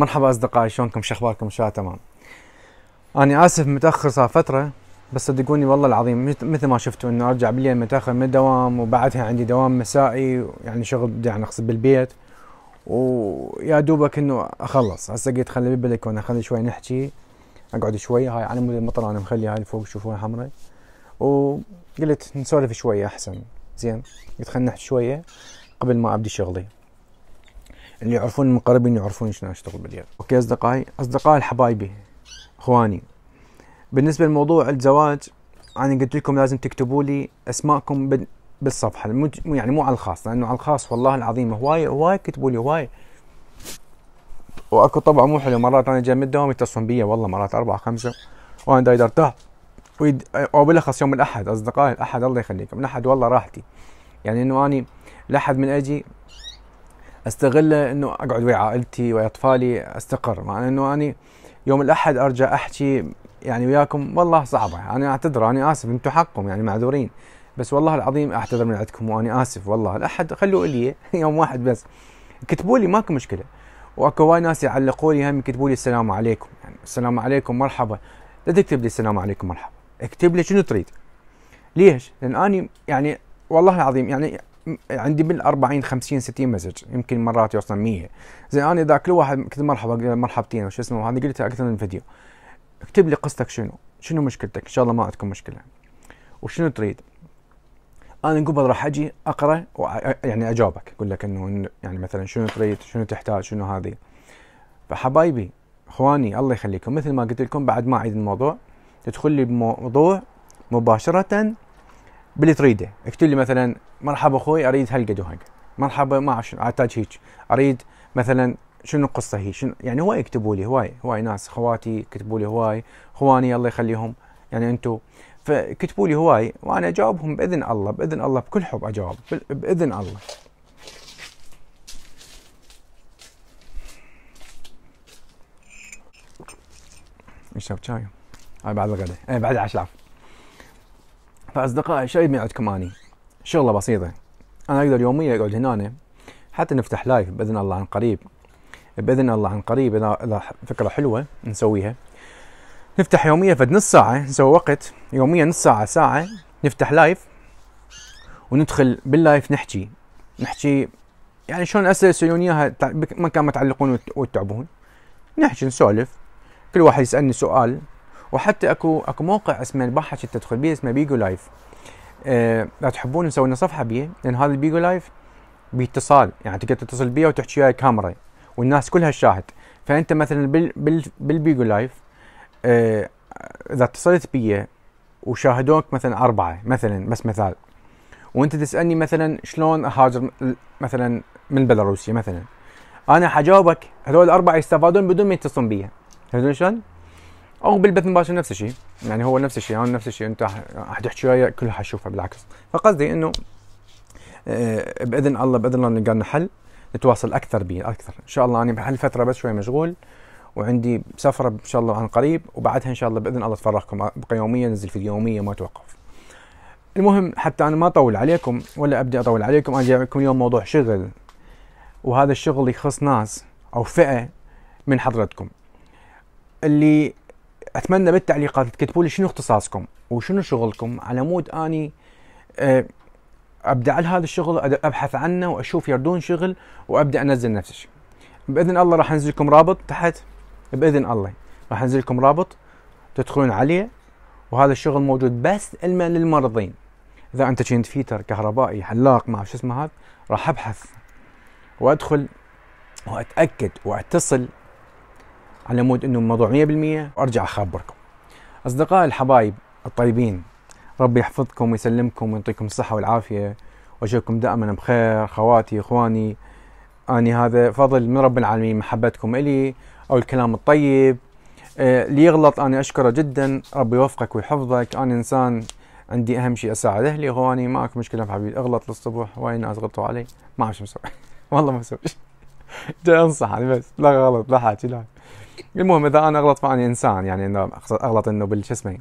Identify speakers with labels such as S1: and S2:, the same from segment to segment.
S1: مرحبا اصدقائي شلونكم شخباركم شو تمام اني اسف متاخر صار فتره بس صدقوني والله العظيم مثل ما شفتوا انه ارجع بالليل متاخر من الدوام وبعدها عندي دوام مسائي يعني شغل يعني اقصد بالبيت ويا دوبك انه اخلص هسه قلت خلي بالبلكونه خلي شوي نحكي اقعد شوي هاي على مود المطر انا مخلي هاي فوق شوفوها حمراء وقلت نسولف شوي احسن زين قلت خلينا نحكي شويه قبل ما ابدي شغلي اللي يعرفون المقربين يعرفون شنو اشتغل باليد اوكي اصدقائي اصدقائي الحبايبي اخواني بالنسبه لموضوع الزواج انا قلت لكم لازم تكتبوا لي اسماءكم بالصفحه مو يعني مو على الخاص لانه على الخاص والله العظيم هواي هواي كتبوا لي هواي واكو طبعا مو حلو مرات انا جاي من الدوام يتصلون بي والله مرات اربعه خمسه وانا دايد ارتاح وبالاخص او بالاخص يوم الاحد اصدقائي الاحد الله يخليكم الاحد والله راحتي يعني انه اني الاحد من اجي استغله انه اقعد ويا عائلتي ويا اطفالي استقر مع انه اني يوم الاحد ارجع احكي يعني وياكم والله صعبه انا يعني اعتذر انا اسف انتم حقكم يعني معذورين بس والله العظيم اعتذر من عندكم واني اسف والله الاحد خلوه لي يوم واحد بس كتبوا لي ماكو مشكله واكو وايد ناس يعلقوا لي هم يكتبوا لي السلام عليكم يعني السلام عليكم مرحبا لا تكتب لي السلام عليكم مرحبا اكتب لي شنو تريد ليش؟ لان اني يعني والله العظيم يعني عندي بال 40 50 60 مسج يمكن مرات يوصل 100 زين انا اذا كل واحد كنت مرحبا مرحبتين وش اسمه هذا قلتها اكثر من فيديو اكتب لي قصتك شنو شنو مشكلتك ان شاء الله ما عندكم مشكله وشنو تريد انا قبل راح اجي اقرا يعني اجاوبك اقول لك انه يعني مثلا شنو تريد شنو تحتاج شنو هذه فحبايبي اخواني الله يخليكم مثل ما قلت لكم بعد ما اعيد الموضوع تدخل لي بموضوع مباشره باللي تريده اكتب لي مثلا مرحبا اخوي اريد هلقد وهلقد مرحبا ما اعرف شنو احتاج هيك اريد مثلا شنو القصه هي شنو يعني هواي يكتبوا لي هواي هواي ناس خواتي كتبوا لي هواي اخواني الله يخليهم يعني انتم فكتبوا لي هواي وانا اجاوبهم باذن الله باذن الله بكل حب اجاوب باذن الله نشرب شاي هاي بعد الغداء اي بعد العشاء فاصدقائي شو يبي عندكم اني شغله بسيطه انا اقدر يوميا اقعد هنا حتى نفتح لايف باذن الله عن قريب باذن الله عن قريب اذا فكره حلوه نسويها نفتح يوميا فد نص ساعه نسوي وقت يوميا نص ساعه ساعه نفتح لايف وندخل باللايف نحكي نحكي يعني شلون اسئله يسالون اياها مكان ما تعلقون وتتعبون نحكي نسولف كل واحد يسالني سؤال وحتى اكو اكو موقع اسمه الباحث تدخل بيه اسمه بيجو لايف آه، لو تحبون نسوي لنا صفحه بيه لان هذا البيجو لايف باتصال يعني تقدر تتصل بيه وتحكي وياي كاميرا والناس كلها تشاهد فانت مثلا بال بال بالبيجو لايف آه، اذا اتصلت بيه وشاهدوك مثلا اربعه مثلا بس مثال وانت تسالني مثلا شلون اهاجر مثلا من بيلاروسيا مثلا انا حجاوبك هذول الاربعه يستفادون بدون ما يتصلون بيا تدرون شلون؟ او بالبث المباشر نفس الشيء يعني هو نفس الشيء انا نفس الشيء انت حتحكي وياي كلها حشوفها بالعكس فقصدي انه آه، باذن الله باذن الله نلقى حل نتواصل اكثر به اكثر ان شاء الله انا بهالفتره بس شوي مشغول وعندي سفره ان شاء الله عن قريب وبعدها ان شاء الله باذن الله اتفرغكم ابقى يوميا انزل فيديو يوميا ما توقف المهم حتى انا ما اطول عليكم ولا ابدي اطول عليكم انا جايبكم اليوم موضوع شغل وهذا الشغل يخص ناس او فئه من حضرتكم اللي اتمنى بالتعليقات تكتبوا لي شنو اختصاصكم وشنو شغلكم على مود اني آه، ابدا على هذا الشغل ابحث عنه واشوف يردون شغل وابدا انزل نفس الشيء باذن الله راح انزل لكم رابط تحت باذن الله راح انزل لكم رابط تدخلون عليه وهذا الشغل موجود بس علما للمرضين اذا انت كنت فيتر كهربائي حلاق ما شو اسمه هذا راح ابحث وادخل واتاكد واتصل على مود انه الموضوع 100% وارجع اخبركم اصدقائي الحبايب الطيبين ربي يحفظكم ويسلمكم ويعطيكم الصحه والعافيه واشوفكم دائما بخير خواتي اخواني اني هذا فضل من رب العالمين محبتكم الي او الكلام الطيب آه، اللي يغلط انا اشكره جدا ربي يوفقك ويحفظك انا انسان عندي اهم شيء اساعد اهلي اخواني ماكو مشكله مشكله حبيبي اغلط للصبح واي ناس غلطوا علي ما اعرف شو مسوي والله ما شيء انصح بس لا غلط لا حاكي لا المهم اذا انا اغلط فاني انسان يعني انه اغلط انه بالش اسمه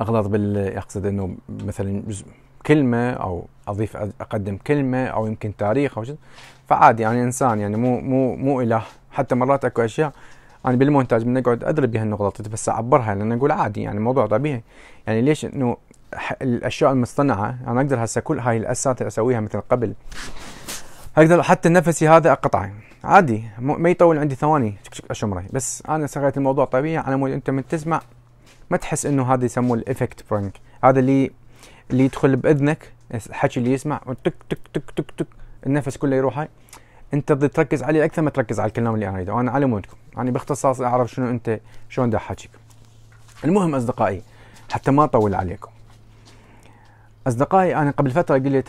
S1: اغلط بال اقصد انه مثلا كلمه او اضيف اقدم كلمه او يمكن تاريخ او شيء فعادي يعني انسان يعني مو مو مو اله حتى مرات اكو اشياء انا يعني بالمونتاج من اقعد ادري بها انه غلطت بس اعبرها لان اقول عادي يعني موضوع طبيعي يعني ليش انه الاشياء المصطنعه انا اقدر هسه كل هاي الاسات اسويها مثل قبل اقدر حتى نفسي هذا اقطعه عادي ما يطول عندي ثواني اشمره بس انا سويت الموضوع طبيعي على مود انت من تسمع ما تحس انه هذا يسموه الافكت برانك هذا اللي اللي يدخل باذنك الحكي اللي يسمع تك تك تك تك تك النفس كله يروح هاي انت بدك تركز عليه اكثر ما تركز على الكلام اللي انا اريده وانا على مودكم انا يعني باختصاص اعرف شنو انت شلون دا حكيك المهم اصدقائي حتى ما اطول عليكم اصدقائي انا قبل فتره قلت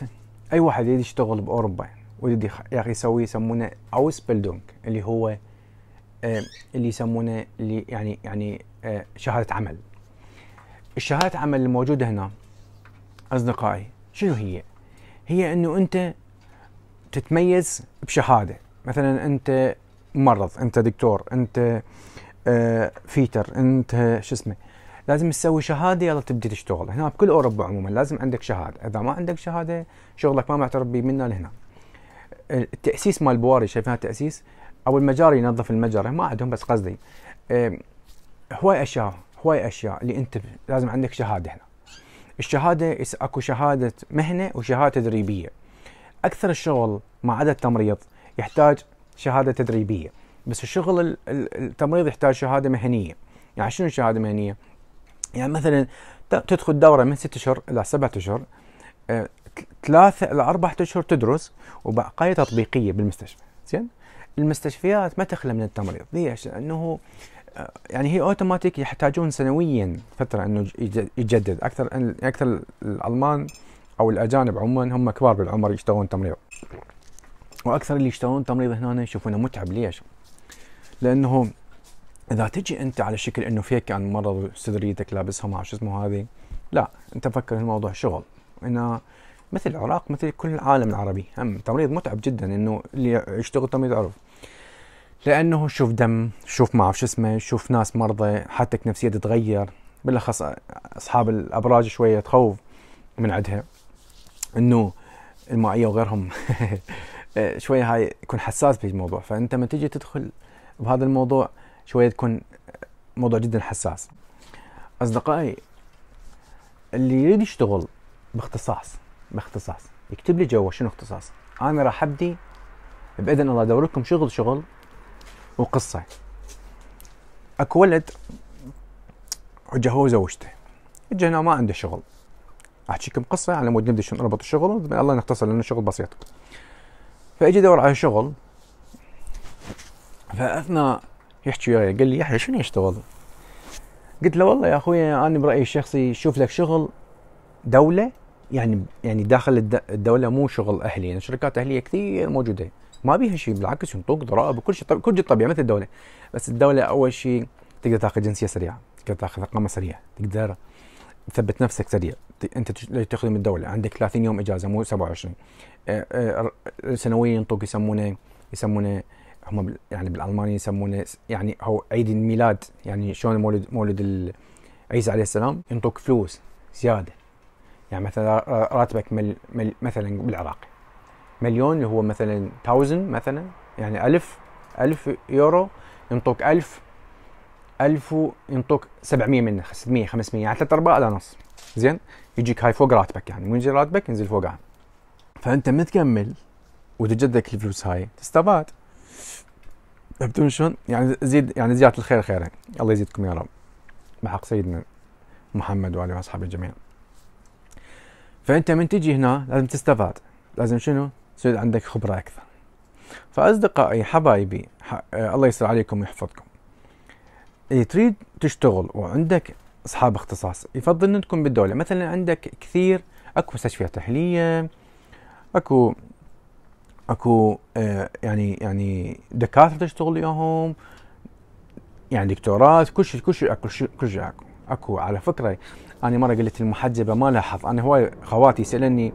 S1: اي واحد يريد يشتغل باوروبا ودي اخي يسوي يسمونه اوس اوسبلدونج اللي هو آه، اللي يسمونه اللي يعني يعني آه، شهاده عمل الشهاده عمل الموجوده هنا اصدقائي شنو هي هي انه انت تتميز بشهاده مثلا انت ممرض انت دكتور انت آه، فيتر انت شو اسمه لازم تسوي شهاده يلا تبدي تشتغل هنا بكل اوروبا عموما لازم عندك شهاده اذا ما عندك شهاده شغلك ما معترف به منا لهناك التاسيس مال البواري شايفينها تاسيس او المجار ينظف المجرى ما عندهم بس قصدي هواي اشياء هواي اشياء اللي انت لازم عندك شهاده هنا الشهاده اكو شهاده مهنه وشهاده تدريبيه اكثر الشغل ما عدا التمريض يحتاج شهاده تدريبيه بس الشغل التمريض يحتاج شهاده مهنيه يعني شنو شهاده مهنيه يعني مثلا تدخل دوره من ست اشهر الى سبعة اشهر أه، ثلاثة إلى أربعة أشهر تدرس وبقاية تطبيقية بالمستشفى زين المستشفيات ما تخلى من التمريض ليش؟ لأنه آه، يعني هي اوتوماتيك يحتاجون سنويا فتره انه يجدد اكثر اكثر الالمان او الاجانب عموما هم كبار بالعمر يشتغلون تمريض واكثر اللي يشتغلون تمريض هنا يشوفونه متعب ليش؟ لانه اذا تجي انت على شكل انه فيك كان يعني مرض صدريتك لابسهم على شو اسمه هذه لا انت فكر الموضوع شغل انا مثل العراق مثل كل العالم العربي هم تمريض متعب جدا انه اللي يشتغل تمريض عرف لانه شوف دم شوف ما اعرف شو اسمه شوف ناس مرضى حالتك نفسيه تتغير بالاخص اصحاب الابراج شويه تخوف من عندها انه المائيه وغيرهم شويه هاي يكون حساس بالموضوع فانت لما تجي تدخل بهذا الموضوع شويه تكون موضوع جدا حساس اصدقائي اللي يريد يشتغل باختصاص باختصاص يكتب لي جوا شنو اختصاص انا راح ابدي باذن الله ادور لكم شغل شغل وقصه اكو ولد اجى هو وزوجته اجى هنا ما عنده شغل احكيكم قصه على مود نبدا شلون نربط الشغل الله نختصر لانه شغل بسيط فاجي دور على شغل فاثناء يحكي وياي قال لي يحيى شنو يشتغل؟ قلت له والله يا اخوي انا برايي الشخصي شوف لك شغل دوله يعني يعني داخل الدوله مو شغل اهلي يعني شركات اهليه كثير موجوده ما بيها شيء بالعكس ينطوك ضرائب وكل شيء كل شيء طبيعي مثل الدوله بس الدوله اول شيء تقدر تاخذ جنسيه سريعه تقدر تاخذ اقامه سريعه تقدر تثبت نفسك سريع انت تخدم الدوله عندك 30 يوم اجازه مو 27 آه، آه، سنويا ينطوك يسمونه يسمونه هم يعني بالالماني يسمونه يعني هو عيد الميلاد يعني شلون مولد مولد عيسى عليه السلام ينطوك فلوس زياده يعني مثلا راتبك مل مل مثلا بالعراق مليون اللي هو مثلا 1000 مثلا يعني 1000 1000 يورو ينطوك 1000 1000 ينطوك 700 منه 600 500 يعني ثلاث ارباع الى نص زين يجيك هاي فوق راتبك يعني مو راتبك ينزل فوق فانت ما تكمل وتجدك الفلوس هاي تستفاد فهمتون شلون؟ يعني زيد يعني زياده الخير خيرين الله يزيدكم يا رب بحق سيدنا محمد وعلى اصحابه الجميع فانت من تجي هنا لازم تستفاد لازم شنو تصير عندك خبره اكثر فاصدقائي حبايبي آه، الله يسر عليكم ويحفظكم إيه، تريد تشتغل وعندك اصحاب اختصاص يفضل ان تكون بالدوله مثلا عندك كثير اكو مستشفيات اهليه اكو اكو آه يعني يعني دكاتره تشتغل وياهم يعني دكتورات كل شيء كل شيء اكو كل شيء اكو اكو على فكره انا مره قلت المحجبه ما لاحظ انا هواي خواتي يسالني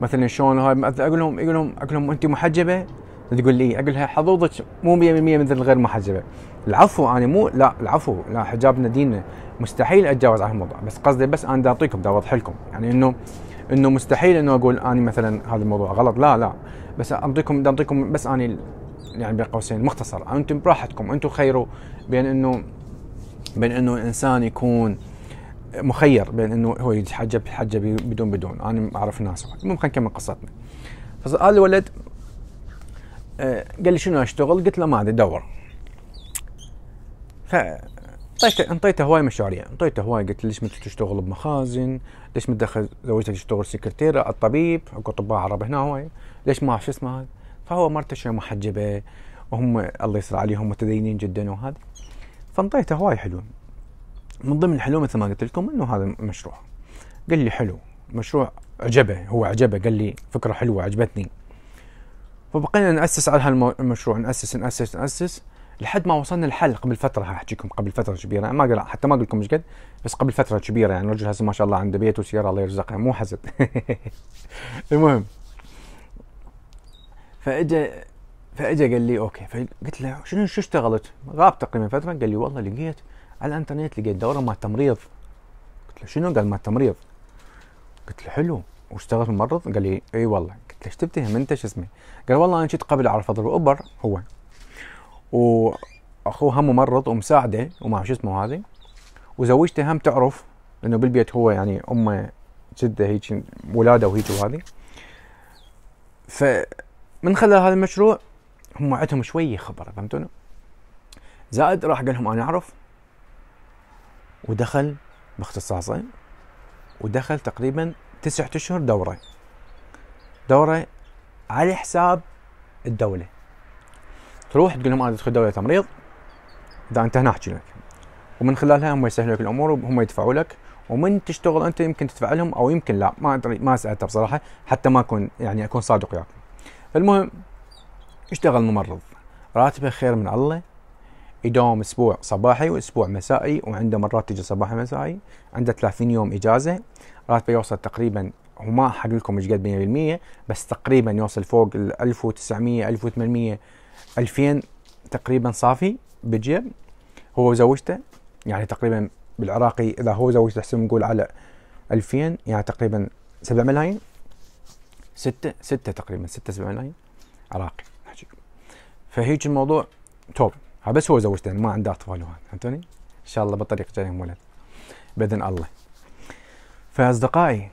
S1: مثلا شلون هاي اقول لهم اقول لهم اقول لهم انت محجبه تقول لي اقول لها حظوظك مو 100% مثل الغير محجبه العفو انا مو لا العفو لا حجابنا ديننا مستحيل اتجاوز على الموضوع بس قصدي بس انا اعطيكم دا اوضح لكم يعني انه انه مستحيل انه اقول انا مثلا هذا الموضوع غلط لا لا بس اعطيكم اعطيكم بس اني يعني بين قوسين مختصر انتم براحتكم انتم خيروا بين انه بين انه الانسان يكون مخير بين انه هو يتحجب يتحجب بدون بدون انا اعرف ناس ممكن نكمل قصتنا فقال الولد آه، قال لي شنو اشتغل؟ قلت له ما ادري دور ف انطيته انطيته هواي مشاريع، انطيته هواي قلت له ليش ما تشتغل بمخازن؟ ليش ما تدخل زوجتك تشتغل سكرتيره؟ الطبيب اكو اطباء عرب هنا هواي، ليش ما شو اسمه فهو مرته شوي محجبه وهم الله يستر عليهم متدينين جدا وهذا فانطيته هواي حلو من ضمن الحلول مثل ما قلت لكم انه هذا مشروع قال لي حلو مشروع عجبه هو عجبه قال لي فكره حلوه عجبتني فبقينا ناسس على هالمشروع ناسس ناسس ناسس لحد ما وصلنا الحل قبل فتره احكيكم قبل فتره كبيره ما اقدر حتى ما اقول لكم ايش قد بس قبل فتره كبيره يعني الرجل هسه ما شاء الله عنده بيت وسياره الله يرزقه مو حسد المهم فاجا فاجا قال لي اوكي فقلت له شنو شو اشتغلت؟ غاب تقريبا فتره قال لي والله لقيت على الانترنت لقيت دوره مع تمريض قلت له شنو قال مع تمريض قلت له حلو واشتغلت ممرض قال لي اي والله قلت له ايش تبتهم انت شو اسمه قال والله انا جيت قبل اعرف اضرب اوبر هو واخوه هم ممرض ومساعده وما شو اسمه هذه وزوجته هم تعرف لانه بالبيت هو يعني امه جده هيك ولاده وهيك وهذه فمن خلال هذا المشروع هم عندهم شويه خبر فهمتوني؟ زائد راح قال لهم انا اعرف ودخل باختصاصه ودخل تقريبا تسعة اشهر دوره دوره على حساب الدوله تروح تقول لهم انا ادخل دوله تمريض اذا انت هنا احكي لك ومن خلالها هم يسهلوا لك الامور وهم يدفعوا لك ومن تشتغل انت يمكن تدفع لهم او يمكن لا ما ادري ما سالته بصراحه حتى ما اكون يعني اكون صادق وياكم. المهم اشتغل ممرض راتبه خير من الله يداوم اسبوع صباحي واسبوع مسائي وعنده مرات تجي صباحي مسائي عنده 30 يوم اجازه راتبه يوصل تقريبا وما احرق لكم ايش قد 100% بس تقريبا يوصل فوق ال 1900 1800 2000 تقريبا صافي بجيب هو وزوجته يعني تقريبا بالعراقي اذا هو زوجته احسن نقول على 2000 يعني تقريبا 7 ملايين 6 6 تقريبا 6 7 ملايين عراقي نحكي الموضوع توب بس هو زوجته ما عنده اطفال وهذا فهمتوني؟ ان شاء الله بالطريق جايهم ولد باذن الله فاصدقائي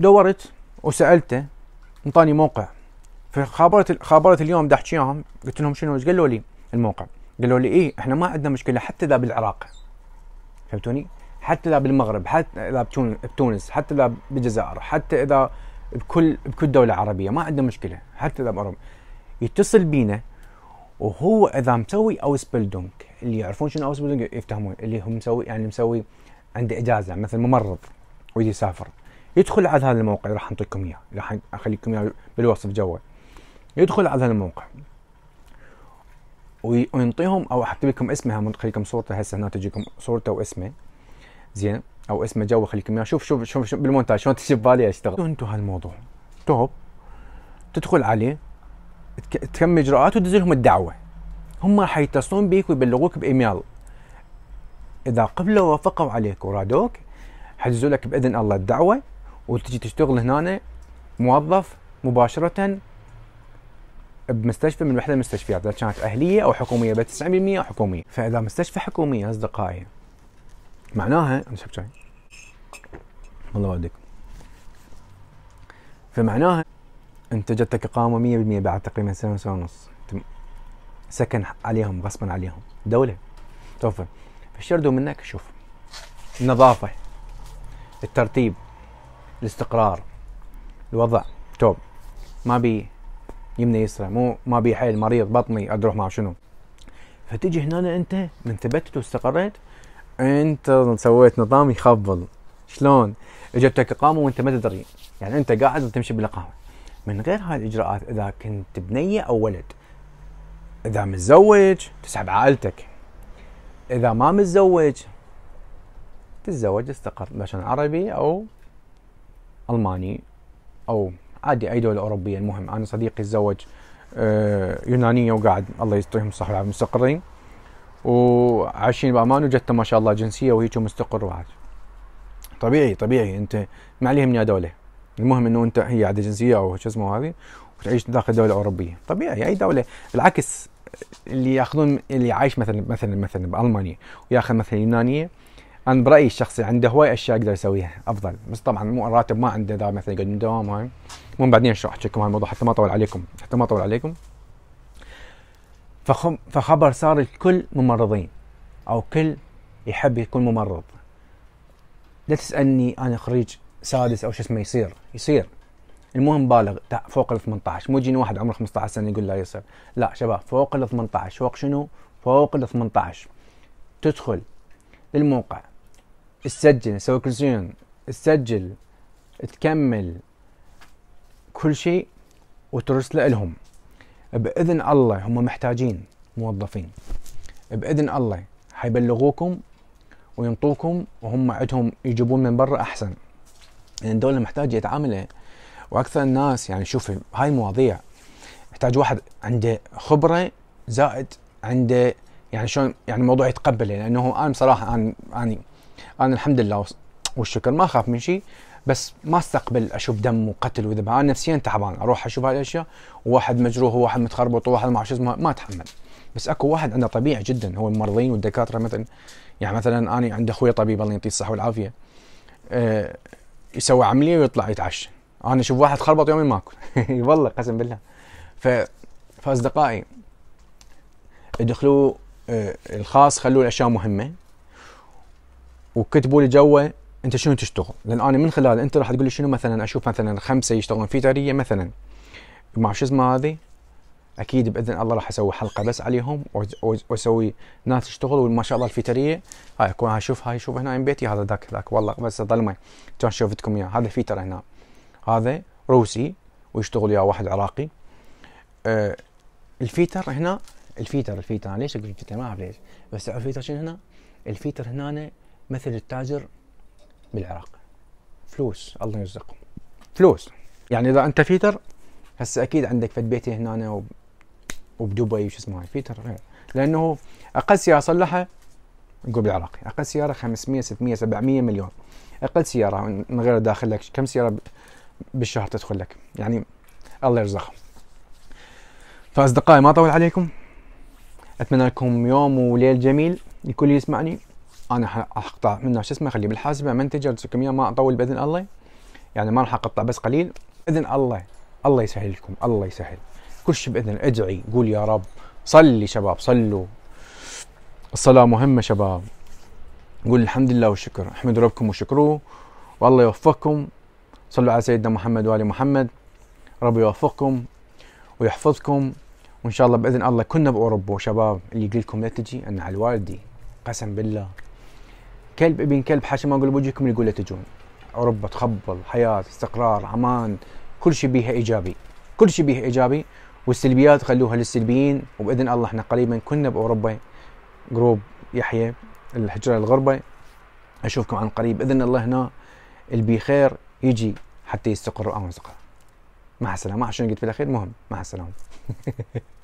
S1: دورت وسالته انطاني موقع فخابرت خابرت اليوم دا احكيهم قلت لهم شنو ايش قالوا لي الموقع قالوا لي ايه احنا ما عندنا مشكله حتى اذا بالعراق فهمتوني؟ حتى اذا بالمغرب حتى اذا بتونس حتى اذا بالجزائر حتى اذا بكل بكل دوله عربيه ما عندنا مشكله حتى اذا باوروبا يتصل بينا وهو اذا مسوي اوس بيلدونج اللي يعرفون شنو اوس بيلدونج يفتهمون اللي هم مسوي يعني مسوي عنده اجازه مثل ممرض ويجي يسافر يدخل على هذا الموقع راح اعطيكم اياه راح اخليكم اياه بالوصف جوا يدخل على هذا الموقع وينطيهم او احط لكم خلي خليكم صورته هسه هنا تجيكم صورته واسمه زين او اسمه جوا خليكم اياه شوف شوف شوف, شوف بالمونتاج شلون في بالي اشتغل انتوا هالموضوع توب تدخل عليه تكمل اجراءات وتدز لهم الدعوه هم حيتصلون بيك ويبلغوك بايميل اذا قبلوا وافقوا عليك ورادوك حيدزوا لك باذن الله الدعوه وتجي تشتغل هنا موظف مباشره بمستشفى من وحده المستشفيات اذا كانت اهليه او حكوميه ب 90% او حكوميه فاذا مستشفى حكوميه اصدقائي معناها انا شفت الله يوديكم فمعناها انتجتك اقامه 100% بعد تقريبا سنه سنه ونص سكن عليهم غصبا عليهم دوله توفى فشردوا منك شوف النظافه الترتيب الاستقرار الوضع توب ما بي يمنى يسرى مو ما بي حيل مريض بطني ادروح مع شنو فتجي هنا انت من ثبتت واستقريت انت سويت نظام يخبل شلون؟ اجتك اقامه وانت ما تدري يعني انت قاعد وتمشي بالاقامه من غير هاي الإجراءات إذا كنت بنية أو ولد إذا متزوج تسحب عائلتك إذا ما متزوج تتزوج استقر مثلا عربي أو ألماني أو عادي أي دولة أوروبية المهم أنا صديقي تزوج آه، يونانية وقاعد الله يسترهم الصحة والعافية مستقرين وعايشين بأمان وجدته ما شاء الله جنسية وهيك ومستقر وعاد طبيعي طبيعي أنت ما عليهم يا دولة المهم انه انت هي عندها جنسيه او شو اسمه هذه وتعيش داخل دوله اوروبيه طبيعي اي دوله بالعكس اللي ياخذون اللي عايش مثلا مثلا مثلا بالمانيا وياخذ مثلا يونانيه انا برايي الشخصي عنده هواي اشياء يقدر يسويها افضل بس طبعا مو راتب ما عنده ذا مثلا يقعد من دوام هاي المهم بعدين اشرح لكم الموضوع حتى ما اطول عليكم حتى ما اطول عليكم فخبر صار الكل ممرضين او كل يحب يكون ممرض لا تسالني انا خريج سادس او شو اسمه يصير يصير المهم بالغ فوق ال 18 مو يجيني واحد عمره 15 سنه يقول لا يصير لا شباب فوق ال 18 فوق شنو؟ فوق ال 18 تدخل للموقع تسجل تسوي كلسيون تسجل تكمل كل شيء وترسله لهم باذن الله هم محتاجين موظفين باذن الله حيبلغوكم وينطوكم وهم عندهم يجيبون من برا احسن يعني الدولة محتاجة يتعاملها واكثر الناس يعني شوف هاي المواضيع يحتاج واحد عنده خبرة زائد عنده يعني شلون يعني الموضوع يتقبله لانه انا بصراحة انا انا انا الحمد لله والشكر ما اخاف من شيء بس ما استقبل اشوف دم وقتل وذبح انا نفسيا تعبان اروح اشوف هاي الاشياء وواحد مجروح وواحد متخربط وواحد ما اعرف شو اسمه ما اتحمل بس اكو واحد عنده طبيعي جدا هو الممرضين والدكاتره مثلا يعني مثلا انا عندي اخوي طبيب الله يعطيه الصحه والعافيه أه يسوي عمليه ويطلع يتعشى انا اشوف واحد خربط يومي ماكل والله قسم بالله ف فاصدقائي ادخلوا آه، الخاص خلوا الاشياء مهمه وكتبوا لي جوا انت شنو تشتغل لان انا من خلال انت راح تقول لي شنو مثلا اشوف مثلا خمسه يشتغلون في تاريه مثلا مع شو اسمه هذه اكيد باذن الله راح اسوي حلقه بس عليهم واسوي ناس تشتغل وما شاء الله الفيتريه هاي اكون اشوف هاي شوف هنا بيتي هذا ذاك ذاك والله بس ظلمه كان شوفتكم اياه هذا فيتر هنا هذا روسي ويشتغل وياه واحد عراقي آه الفيتر هنا الفيتر الفيتر انا ليش اقول الفيتر ما اعرف ليش بس تعرف الفيتر شنو هنا؟ الفيتر هنا مثل التاجر بالعراق فلوس الله يرزقهم فلوس يعني اذا انت فيتر هسه اكيد عندك فد بيتي هنا وبدبي وش اسمه في بيتر إيه. لانه اقل سياره صلحها نقول بالعراقي اقل سياره 500 600 700 مليون اقل سياره من غير داخل لك كم سياره بالشهر تدخل لك يعني الله يرزقهم فاصدقائي ما اطول عليكم اتمنى لكم يوم وليل جميل لكل يسمعني انا حقطع منه شو اسمه خليه بالحاسبه منتج ارسلكم اياه ما اطول باذن الله يعني ما راح اقطع بس قليل باذن الله الله يسهل لكم الله يسهل كل شيء باذن ادعي قول يا رب صلي شباب صلوا الصلاه مهمه شباب قول الحمد لله والشكر احمدوا ربكم وشكروه والله يوفقكم صلوا على سيدنا محمد وال محمد ربي يوفقكم ويحفظكم وان شاء الله باذن الله كنا باوروبا شباب اللي يقول لكم لا تجي انا على الوالدي قسم بالله كلب ابن كلب حاشا ما اقول بوجهكم يقول لا تجون اوروبا تخبل حياه استقرار عمان كل شيء بيها ايجابي كل شيء بيها ايجابي والسلبيات خلوها للسلبيين وباذن الله احنا قريبا كنا باوروبا جروب يحيى الهجره الغربه اشوفكم عن قريب باذن الله هنا البي خير يجي حتى يستقر او يستقر مع السلامه عشان قلت في الاخير مهم مع السلامه